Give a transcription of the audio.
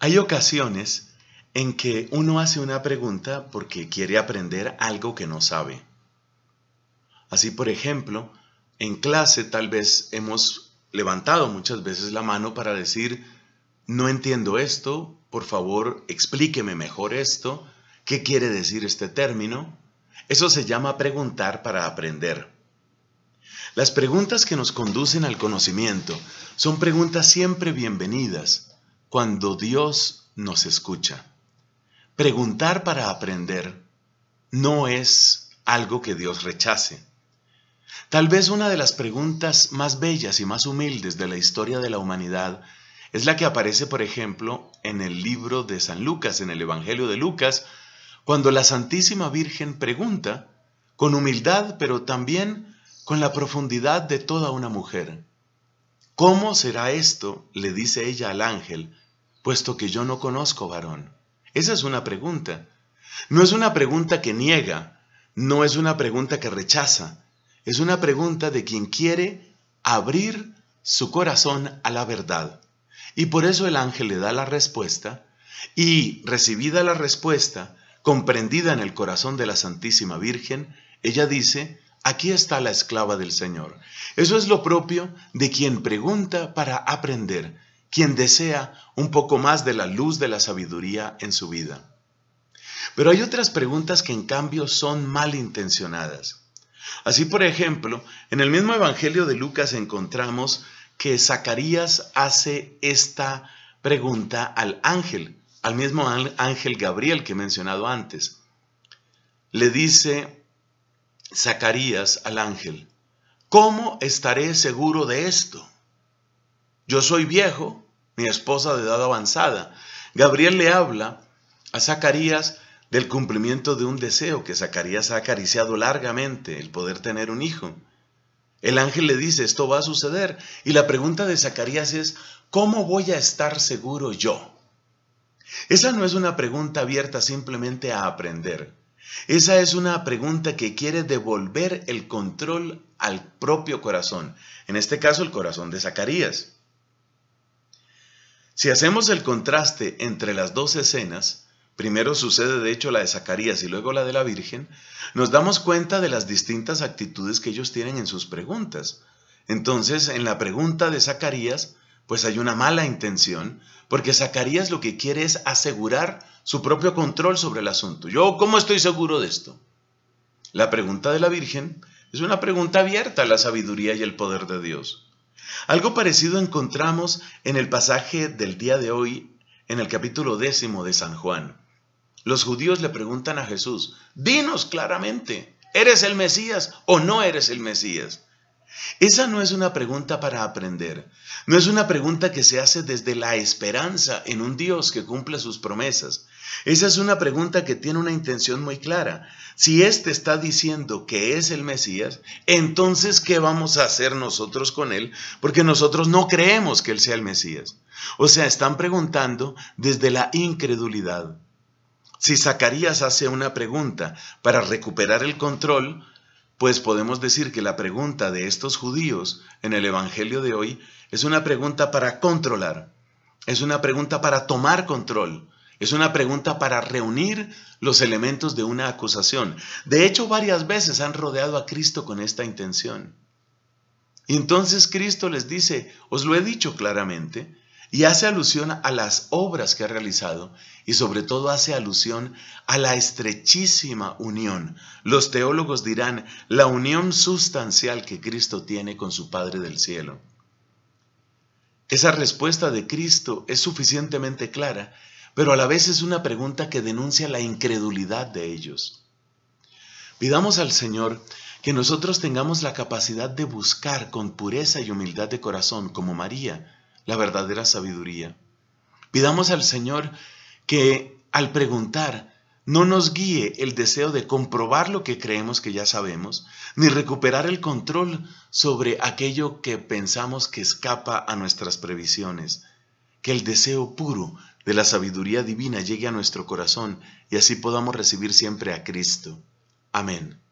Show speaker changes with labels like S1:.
S1: Hay ocasiones en que uno hace una pregunta porque quiere aprender algo que no sabe. Así, por ejemplo, en clase tal vez hemos levantado muchas veces la mano para decir, no entiendo esto, por favor explíqueme mejor esto, qué quiere decir este término. Eso se llama preguntar para aprender. Las preguntas que nos conducen al conocimiento son preguntas siempre bienvenidas cuando Dios nos escucha. Preguntar para aprender no es algo que Dios rechace. Tal vez una de las preguntas más bellas y más humildes de la historia de la humanidad es la que aparece, por ejemplo, en el libro de San Lucas, en el Evangelio de Lucas, cuando la Santísima Virgen pregunta, con humildad, pero también con la profundidad de toda una mujer, ¿Cómo será esto? le dice ella al ángel, puesto que yo no conozco varón. Esa es una pregunta. No es una pregunta que niega, no es una pregunta que rechaza, es una pregunta de quien quiere abrir su corazón a la verdad. Y por eso el ángel le da la respuesta, y recibida la respuesta, comprendida en el corazón de la Santísima Virgen, ella dice, Aquí está la esclava del Señor. Eso es lo propio de quien pregunta para aprender, quien desea un poco más de la luz de la sabiduría en su vida. Pero hay otras preguntas que en cambio son malintencionadas. Así, por ejemplo, en el mismo Evangelio de Lucas encontramos que Zacarías hace esta pregunta al ángel, al mismo ángel Gabriel que he mencionado antes. Le dice, Zacarías al ángel, ¿cómo estaré seguro de esto? Yo soy viejo, mi esposa de edad avanzada. Gabriel le habla a Zacarías del cumplimiento de un deseo que Zacarías ha acariciado largamente, el poder tener un hijo. El ángel le dice, esto va a suceder. Y la pregunta de Zacarías es, ¿cómo voy a estar seguro yo? Esa no es una pregunta abierta simplemente a aprender. Esa es una pregunta que quiere devolver el control al propio corazón, en este caso el corazón de Zacarías. Si hacemos el contraste entre las dos escenas, primero sucede de hecho la de Zacarías y luego la de la Virgen, nos damos cuenta de las distintas actitudes que ellos tienen en sus preguntas. Entonces, en la pregunta de Zacarías, pues hay una mala intención, porque Zacarías lo que quiere es asegurar su propio control sobre el asunto. Yo, ¿cómo estoy seguro de esto? La pregunta de la Virgen es una pregunta abierta a la sabiduría y el poder de Dios. Algo parecido encontramos en el pasaje del día de hoy, en el capítulo décimo de San Juan. Los judíos le preguntan a Jesús, dinos claramente, ¿eres el Mesías o no eres el Mesías? Esa no es una pregunta para aprender, no es una pregunta que se hace desde la esperanza en un Dios que cumple sus promesas. Esa es una pregunta que tiene una intención muy clara. Si éste está diciendo que es el Mesías, entonces ¿qué vamos a hacer nosotros con él? Porque nosotros no creemos que él sea el Mesías. O sea, están preguntando desde la incredulidad. Si Zacarías hace una pregunta para recuperar el control, pues podemos decir que la pregunta de estos judíos en el Evangelio de hoy es una pregunta para controlar, es una pregunta para tomar control, es una pregunta para reunir los elementos de una acusación. De hecho, varias veces han rodeado a Cristo con esta intención. Y entonces Cristo les dice, os lo he dicho claramente, y hace alusión a las obras que ha realizado y sobre todo hace alusión a la estrechísima unión. Los teólogos dirán la unión sustancial que Cristo tiene con su Padre del cielo. Esa respuesta de Cristo es suficientemente clara, pero a la vez es una pregunta que denuncia la incredulidad de ellos. Pidamos al Señor que nosotros tengamos la capacidad de buscar con pureza y humildad de corazón, como María, la verdadera sabiduría. Pidamos al Señor que al preguntar no nos guíe el deseo de comprobar lo que creemos que ya sabemos, ni recuperar el control sobre aquello que pensamos que escapa a nuestras previsiones. Que el deseo puro de la sabiduría divina llegue a nuestro corazón y así podamos recibir siempre a Cristo. Amén.